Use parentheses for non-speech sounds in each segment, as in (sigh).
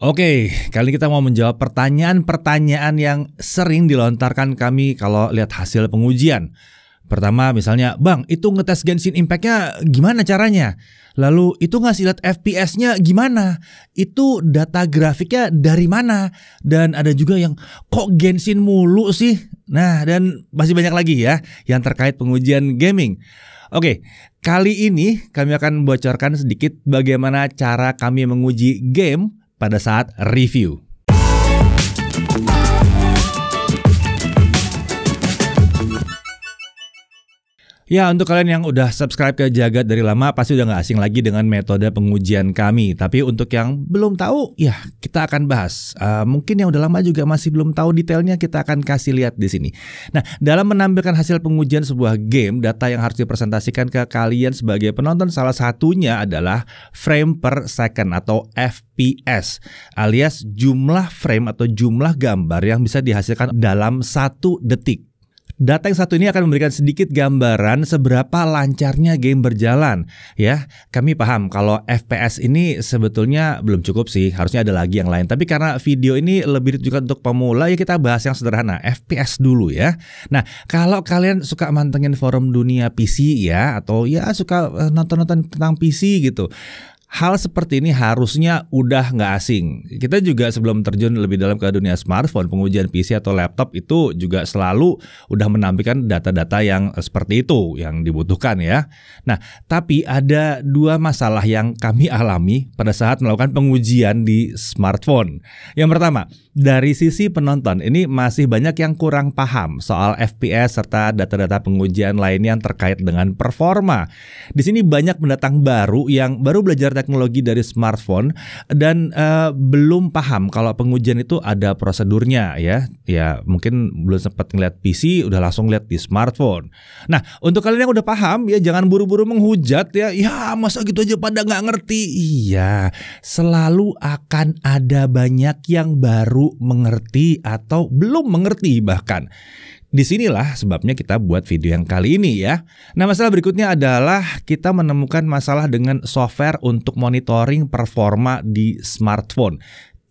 Oke, kali ini kita mau menjawab pertanyaan-pertanyaan yang sering dilontarkan kami kalau lihat hasil pengujian. Pertama misalnya, Bang, itu ngetes Genshin Impact-nya gimana caranya? Lalu itu ngasih lihat FPS-nya gimana? Itu data grafiknya dari mana? Dan ada juga yang, kok Genshin mulu sih? Nah, dan masih banyak lagi ya yang terkait pengujian gaming. Oke, kali ini kami akan bocorkan sedikit bagaimana cara kami menguji game pada saat review. Ya untuk kalian yang udah subscribe ke Jagat dari lama pasti udah gak asing lagi dengan metode pengujian kami. Tapi untuk yang belum tahu ya kita akan bahas. Uh, mungkin yang udah lama juga masih belum tahu detailnya kita akan kasih lihat di sini. Nah dalam menampilkan hasil pengujian sebuah game, data yang harus dipresentasikan ke kalian sebagai penonton salah satunya adalah frame per second atau FPS alias jumlah frame atau jumlah gambar yang bisa dihasilkan dalam satu detik. Data yang satu ini akan memberikan sedikit gambaran seberapa lancarnya game berjalan. Ya, kami paham kalau FPS ini sebetulnya belum cukup sih, harusnya ada lagi yang lain. Tapi karena video ini lebih ditujukan untuk pemula, ya kita bahas yang sederhana, FPS dulu ya. Nah, kalau kalian suka mantengin forum dunia PC ya, atau ya suka eh, nonton-nonton tentang PC gitu, hal seperti ini harusnya udah nggak asing. Kita juga sebelum terjun lebih dalam ke dunia smartphone, pengujian PC atau laptop itu juga selalu udah menampilkan data-data yang seperti itu yang dibutuhkan ya. Nah, tapi ada dua masalah yang kami alami pada saat melakukan pengujian di smartphone. Yang pertama, dari sisi penonton ini masih banyak yang kurang paham soal FPS serta data-data pengujian lainnya yang terkait dengan performa. Di sini banyak pendatang baru yang baru belajar teknologi dari smartphone dan uh, belum paham kalau pengujian itu ada prosedurnya ya. Ya mungkin belum sempat ngeliat PC udah langsung lihat di smartphone. Nah untuk kalian yang udah paham ya jangan buru-buru menghujat ya. Ya masa gitu aja pada nggak ngerti. Iya selalu akan ada banyak yang baru mengerti atau belum mengerti bahkan. Disinilah sebabnya kita buat video yang kali ini ya. Nah masalah berikutnya adalah kita menemukan masalah dengan software untuk monitoring performa di smartphone.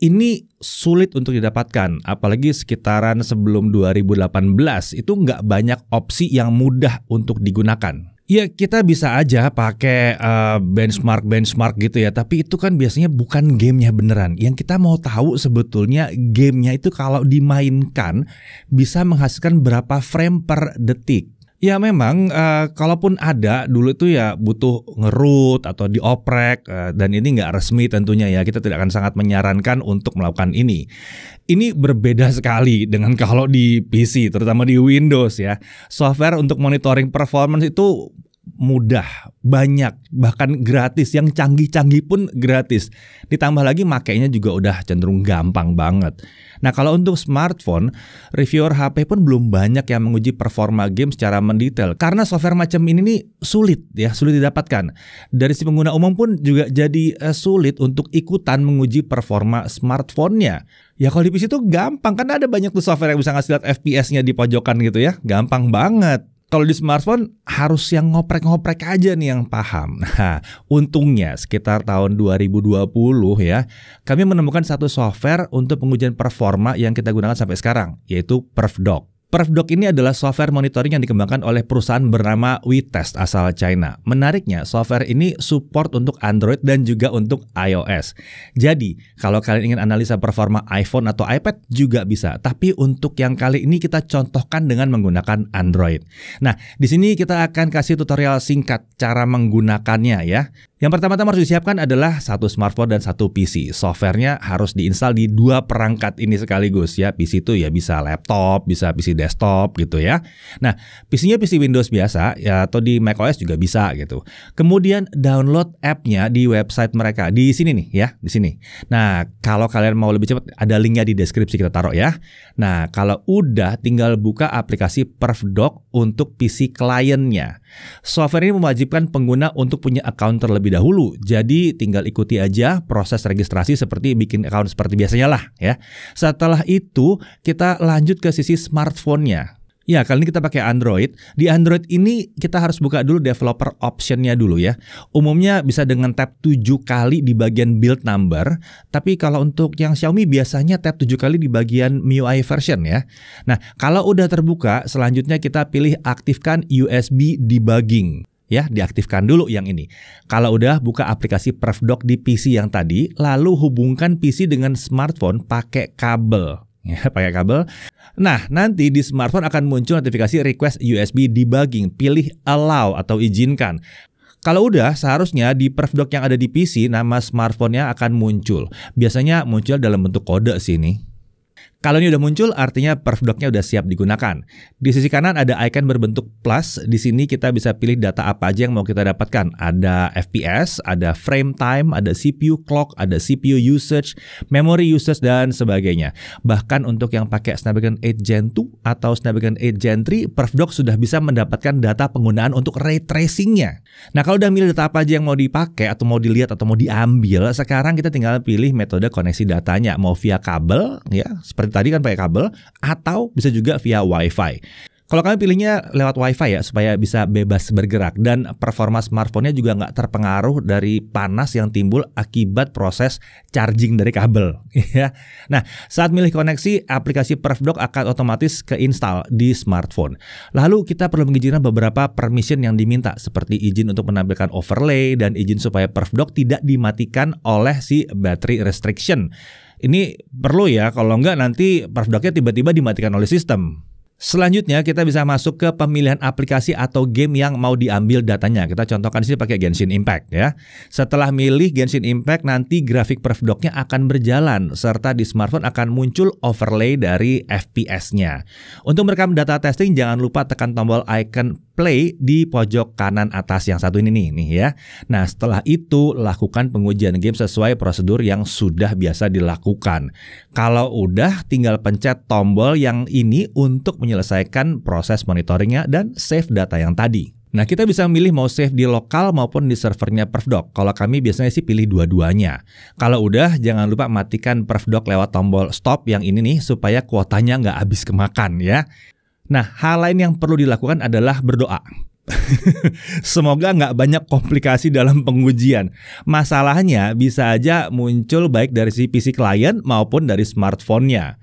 Ini sulit untuk didapatkan, apalagi sekitaran sebelum 2018 itu nggak banyak opsi yang mudah untuk digunakan. Ya kita bisa aja pakai uh, benchmark benchmark gitu ya, tapi itu kan biasanya bukan gamenya beneran. Yang kita mau tahu sebetulnya gamenya itu kalau dimainkan bisa menghasilkan berapa frame per detik. Ya memang, uh, kalaupun ada dulu itu ya butuh ngerut atau dioprek uh, dan ini nggak resmi tentunya ya kita tidak akan sangat menyarankan untuk melakukan ini. Ini berbeda (laughs) sekali dengan kalau di PC, terutama di Windows ya. Software untuk monitoring performance itu mudah, banyak, bahkan gratis. Yang canggih-canggih pun gratis. Ditambah lagi makainya juga udah cenderung gampang banget. Nah kalau untuk smartphone, reviewer HP pun belum banyak yang menguji performa game secara mendetail. Karena software macam ini nih sulit ya, sulit didapatkan. Dari si pengguna umum pun juga jadi eh, sulit untuk ikutan menguji performa smartphone-nya. Ya kalau di PC itu gampang, kan ada banyak tuh software yang bisa ngasih lihat FPS-nya di pojokan gitu ya. Gampang banget kalau di smartphone harus yang ngoprek-ngoprek aja nih yang paham. (laughs) Nah, untungnya sekitar tahun 2020 ya, kami menemukan satu software untuk pengujian performa yang kita gunakan sampai sekarang, yaitu PerfDoc. PerfDoc ini adalah software monitoring yang dikembangkan oleh perusahaan bernama WeTest asal China. Menariknya, software ini support untuk Android dan juga untuk iOS. Jadi, kalau kalian ingin analisa performa iPhone atau iPad juga bisa, tapi untuk yang kali ini kita contohkan dengan menggunakan Android. Nah, di sini kita akan kasih tutorial singkat cara menggunakannya ya. Yang pertama-tama harus disiapkan adalah satu smartphone dan satu PC. Softwarenya harus diinstal di dua perangkat ini sekaligus ya. PC itu ya bisa laptop, bisa PC desktop gitu ya. Nah, PC-nya PC Windows biasa ya, atau di macOS juga bisa gitu. Kemudian download app-nya di website mereka. Di sini nih ya, di sini. Nah, kalau kalian mau lebih cepat ada linknya di deskripsi kita taruh ya. Nah, kalau udah tinggal buka aplikasi Perfdoc untuk PC kliennya. Software ini mewajibkan pengguna untuk punya account terlebih terlebih dahulu. Jadi tinggal ikuti aja proses registrasi seperti bikin account seperti biasanya lah ya. Setelah itu kita lanjut ke sisi smartphone-nya. Ya, kali ini kita pakai Android. Di Android ini kita harus buka dulu developer option-nya dulu ya. Umumnya bisa dengan tab 7 kali di bagian build number, tapi kalau untuk yang Xiaomi biasanya tab 7 kali di bagian MIUI version ya. Nah, kalau udah terbuka, selanjutnya kita pilih aktifkan USB debugging ya diaktifkan dulu yang ini. Kalau udah buka aplikasi PrevDoc di PC yang tadi, lalu hubungkan PC dengan smartphone pakai kabel. (laughs) Ya, pakai kabel. Nah, nanti di smartphone akan muncul notifikasi request USB debugging. Pilih allow atau izinkan. Kalau udah, seharusnya di PrevDoc yang ada di PC, nama smartphone-nya akan muncul. Biasanya muncul dalam bentuk kode sih nih. Kalau ini udah muncul, artinya perfdocnya udah siap digunakan. Di sisi kanan ada icon berbentuk plus. Di sini kita bisa pilih data apa aja yang mau kita dapatkan. Ada FPS, ada frame time, ada CPU clock, ada CPU usage, memory usage, dan sebagainya. Bahkan untuk yang pakai Snapdragon 8 Gen 2 atau Snapdragon 8 Gen 3, perfdoc sudah bisa mendapatkan data penggunaan untuk ray tracingnya. Nah kalau udah milih data apa aja yang mau dipakai atau mau dilihat atau mau diambil, sekarang kita tinggal pilih metode koneksi datanya, mau via kabel ya, seperti tadi kan pakai kabel, atau bisa juga via WiFi. Kalau kami pilihnya lewat WiFi ya supaya bisa bebas bergerak dan performa smartphone-nya juga nggak terpengaruh dari panas yang timbul akibat proses charging dari kabel. (laughs) Ya. nah, saat milih koneksi, aplikasi Perfdoc akan otomatis keinstal di smartphone. Lalu kita perlu mengizinkan beberapa permission yang diminta seperti izin untuk menampilkan overlay dan izin supaya Perfdoc tidak dimatikan oleh si battery restriction. Ini perlu ya, kalau nggak nanti Perfdocnya tiba-tiba dimatikan oleh sistem Selanjutnya kita bisa masuk ke pemilihan aplikasi atau game yang mau diambil datanya. Kita contohkan di sini pakai Genshin Impact ya. Setelah milih Genshin Impact nanti grafik perfdognya akan berjalan serta di smartphone akan muncul overlay dari FPS-nya. Untuk merekam data testing jangan lupa tekan tombol icon play di pojok kanan atas yang satu ini nih, nih ya. Nah, setelah itu lakukan pengujian game sesuai prosedur yang sudah biasa dilakukan. Kalau udah tinggal pencet tombol yang ini untuk menyelesaikan proses monitoringnya dan save data yang tadi. Nah, kita bisa milih mau save di lokal maupun di servernya Perfdoc. Kalau kami biasanya sih pilih dua-duanya. Kalau udah, jangan lupa matikan Perfdoc lewat tombol stop yang ini nih, supaya kuotanya nggak habis kemakan ya. Nah, hal lain yang perlu dilakukan adalah berdoa. (laughs) Semoga nggak banyak komplikasi dalam pengujian. Masalahnya bisa aja muncul baik dari si PC klien maupun dari smartphone-nya.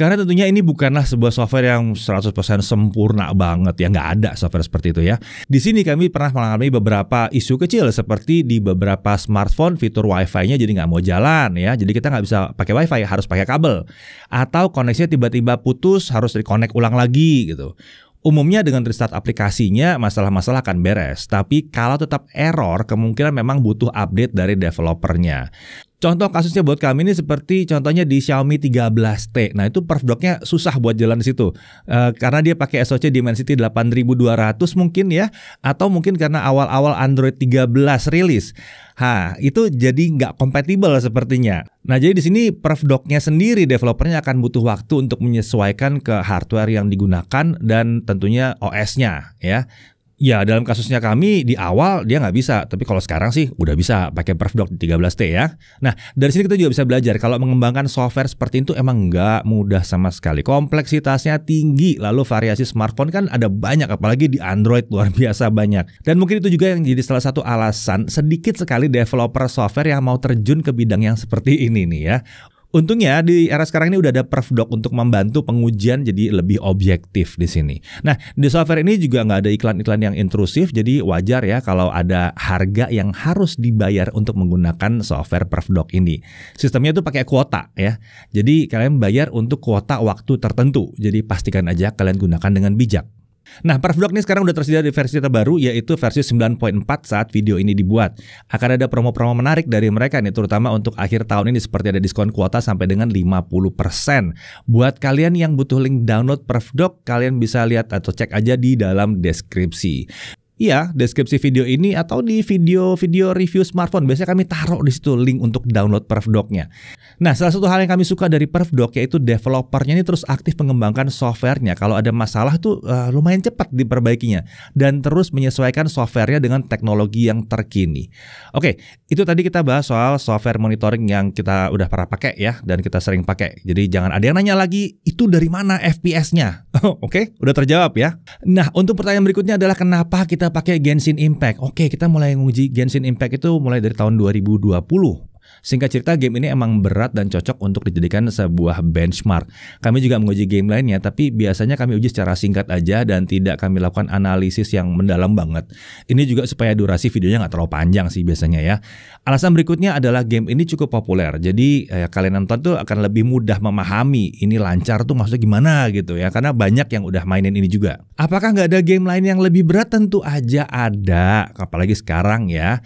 Karena tentunya ini bukanlah sebuah software yang 100% sempurna banget ya, nggak ada software seperti itu ya. Di sini kami pernah mengalami beberapa isu kecil seperti di beberapa smartphone fitur wi fi nya jadi nggak mau jalan ya, jadi kita nggak bisa pakai Wi-Fi, harus pakai kabel. Atau koneksinya tiba-tiba putus, harus reconnect ulang lagi gitu. Umumnya dengan restart aplikasinya masalah-masalah akan beres, tapi kalau tetap error kemungkinan memang butuh update dari developernya. Contoh kasusnya buat kami ini seperti contohnya di Xiaomi 13T. Nah itu perfdognya susah buat jalan di situ E, karena dia pakai SoC Dimensity 8200 mungkin ya, atau mungkin karena awal-awal Android 13 rilis. Ha, itu jadi nggak kompatibel sepertinya. Nah jadi di sini perfdognya sendiri developernya akan butuh waktu untuk menyesuaikan ke hardware yang digunakan dan tentunya OS-nya ya. Ya dalam kasusnya kami di awal dia nggak bisa, tapi kalau sekarang sih udah bisa pakai Perfdoc di 13T ya. Nah dari sini kita juga bisa belajar kalau mengembangkan software seperti itu emang nggak mudah sama sekali. Kompleksitasnya tinggi, lalu variasi smartphone kan ada banyak, apalagi di Android luar (laughs) biasa banyak. Dan mungkin itu juga yang jadi salah satu alasan sedikit sekali developer software yang mau terjun ke bidang yang seperti ini nih ya. Untungnya di era sekarang ini udah ada Perfdoc untuk membantu pengujian jadi lebih objektif di sini. Nah, di software ini juga nggak ada iklan-iklan yang intrusif, jadi wajar ya kalau ada harga yang harus dibayar untuk menggunakan software Perfdoc ini. Sistemnya tuh pakai kuota ya, jadi kalian bayar untuk kuota waktu tertentu, jadi pastikan aja kalian gunakan dengan bijak. Nah, Parvlog ini sekarang udah tersedia di versi terbaru yaitu versi 9.4 saat video ini dibuat. Akan ada promo-promo menarik dari mereka nih terutama untuk akhir tahun ini seperti ada diskon kuota sampai dengan 50%. Buat kalian yang butuh link download Parvlog, kalian bisa lihat atau cek aja di dalam deskripsi. Iya, deskripsi video ini atau di video-video review smartphone biasanya kami taruh di situ link untuk download perfdoc nya Nah, salah satu hal yang kami suka dari perfdoc yaitu developernya ini terus aktif mengembangkan softwarenya. Kalau ada masalah tuh uh, lumayan cepat diperbaikinya dan terus menyesuaikan softwarenya dengan teknologi yang terkini. Oke, itu tadi kita bahas soal software monitoring yang kita udah pernah pakai ya dan kita sering pakai. Jadi jangan ada yang nanya lagi itu dari mana FPS-nya. (laughs) Oke, udah terjawab ya. Nah, untuk pertanyaan berikutnya adalah kenapa kita pakai Genshin Impact. Oke, kita mulai nguji Genshin Impact itu mulai dari tahun 2020. Singkat cerita, game ini emang berat dan cocok untuk dijadikan sebuah benchmark. Kami juga menguji game lainnya, tapi biasanya kami uji secara singkat aja dan tidak kami lakukan analisis yang mendalam banget. Ini juga supaya durasi videonya nggak terlalu panjang sih biasanya ya. Alasan berikutnya adalah game ini cukup populer, jadi ya, kalian nonton tuh akan lebih mudah memahami ini lancar tuh maksudnya gimana gitu ya, karena banyak yang udah mainin ini juga. Apakah nggak ada game lain yang lebih berat? Tentu aja ada, apalagi sekarang ya.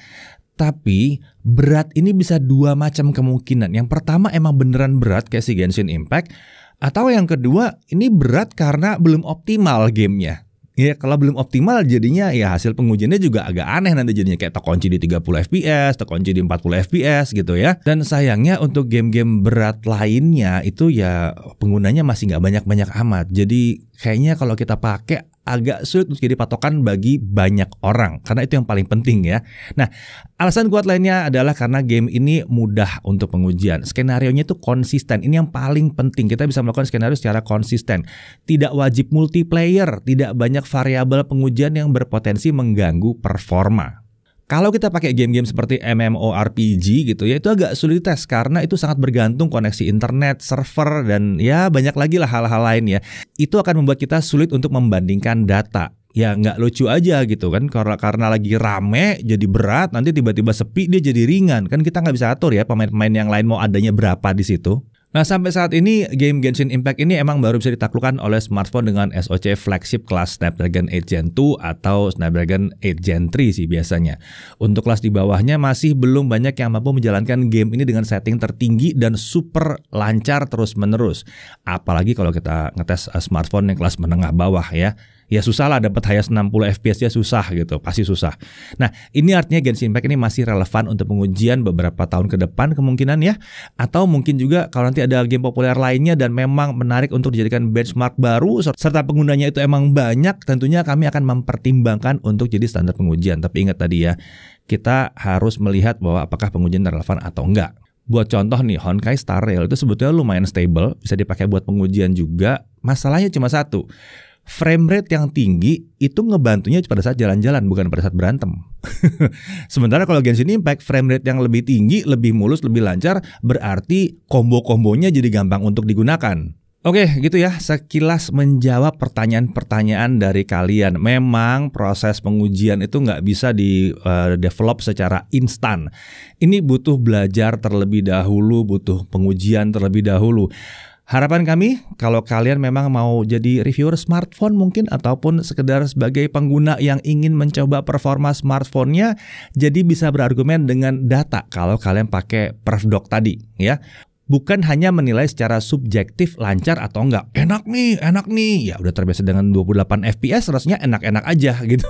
Tapi berat ini bisa dua macam kemungkinan. Yang pertama emang beneran berat kayak si Genshin Impact, atau yang kedua ini berat karena belum optimal gamenya. Ya kalau belum optimal jadinya ya hasil pengujiannya juga agak aneh nanti jadinya kayak terkunci di 30 fps, terkunci di 40 fps gitu ya. Dan sayangnya untuk game-game berat lainnya itu ya penggunanya masih nggak banyak-banyak amat. Jadi kayaknya kalau kita pakai agak sulit untuk jadi patokan bagi banyak orang karena itu yang paling penting ya. Nah, alasan kuat lainnya adalah karena game ini mudah untuk pengujian. skenarionya itu konsisten. Ini yang paling penting. Kita bisa melakukan skenario secara konsisten. Tidak wajib multiplayer, tidak banyak variabel pengujian yang berpotensi mengganggu performa. Kalau kita pakai game-game seperti MMORPG gitu ya, itu agak sulit tes karena itu sangat bergantung koneksi internet, server, dan ya banyak lagi lah hal-hal lain ya. Itu akan membuat kita sulit untuk membandingkan data ya nggak lucu aja gitu kan karena karena lagi rame jadi berat nanti tiba-tiba sepi dia jadi ringan kan kita nggak bisa atur ya pemain-pemain yang lain mau adanya berapa di situ Nah, sampai saat ini game Genshin Impact ini emang baru bisa ditaklukkan oleh smartphone dengan SoC flagship kelas Snapdragon 8 Gen 2 atau Snapdragon 8 Gen 3 sih biasanya. Untuk kelas di bawahnya masih belum banyak yang mampu menjalankan game ini dengan setting tertinggi dan super lancar terus-menerus. Apalagi kalau kita ngetes eh, smartphone yang kelas menengah bawah ya ya susah lah dapat highest 60 fps ya susah gitu pasti susah nah ini artinya Genshin Impact ini masih relevan untuk pengujian beberapa tahun ke depan kemungkinan ya atau mungkin juga kalau nanti ada game populer lainnya dan memang menarik untuk dijadikan benchmark baru serta penggunanya itu emang banyak tentunya kami akan mempertimbangkan untuk jadi standar pengujian tapi ingat tadi ya kita harus melihat bahwa apakah pengujian relevan atau enggak buat contoh nih Honkai Star Rail itu sebetulnya lumayan stable bisa dipakai buat pengujian juga masalahnya cuma satu frame rate yang tinggi itu ngebantunya pada saat jalan-jalan bukan pada saat berantem. (laughs) Sementara kalau Genshin Impact frame rate yang lebih tinggi, lebih mulus, lebih lancar berarti combo-kombonya jadi gampang untuk digunakan. Oke, gitu ya. Sekilas menjawab pertanyaan-pertanyaan dari kalian. Memang proses pengujian itu nggak bisa di uh, develop secara instan. Ini butuh belajar terlebih dahulu, butuh pengujian terlebih dahulu. Harapan kami, kalau kalian memang mau jadi reviewer smartphone mungkin ataupun sekedar sebagai pengguna yang ingin mencoba performa smartphone-nya, jadi bisa berargumen dengan data kalau kalian pakai PerfDoc tadi, ya bukan hanya menilai secara subjektif lancar atau enggak. Enak nih, enak nih. Ya udah terbiasa dengan 28 FPS rasanya enak-enak aja (laughs) gitu.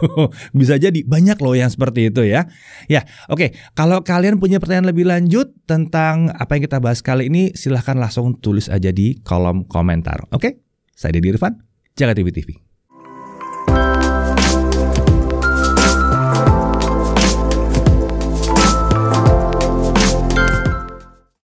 Bisa jadi banyak loh yang seperti itu ya. Ya, oke. Okay. Kalau kalian punya pertanyaan lebih lanjut tentang apa yang kita bahas kali ini, silahkan langsung tulis aja di kolom komentar. Oke? Okay? Saya Deddy Irfan, Jaga TV TV.